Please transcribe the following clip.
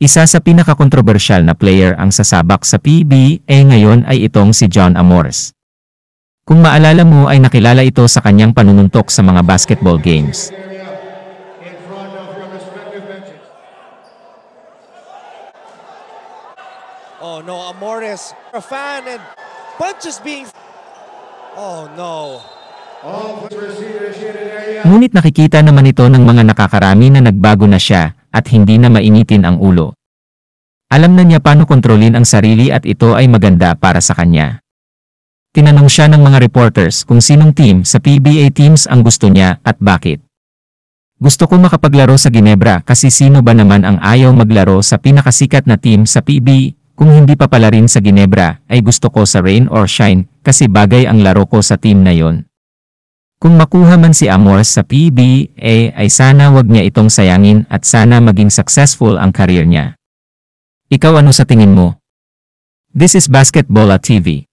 Isa sa pinakakontrobersyal na player ang sasabak sa PBA eh ngayon ay itong si John Amores. Kung maalala mo ay nakilala ito sa kanyang panununtok sa mga basketball games. Oh no, Amores, a fan and punches being Oh no. Ngunit nakikita naman ito ng mga nakakarami na nagbago na siya at hindi na mainitin ang ulo. Alam na niya paano kontrolin ang sarili at ito ay maganda para sa kanya. Tinanong siya ng mga reporters kung sinong team sa PBA teams ang gusto niya at bakit. Gusto ko makapaglaro sa Ginebra kasi sino ba naman ang ayaw maglaro sa pinakasikat na team sa PB, kung hindi pa pala rin sa Ginebra ay gusto ko sa Rain or Shine kasi bagay ang laro ko sa team na yon. Kung makuha man si Amor sa PBA ay sana wag niya itong sayangin at sana maging successful ang karir niya. Ikaw ano sa tingin mo? This is Basketball at TV.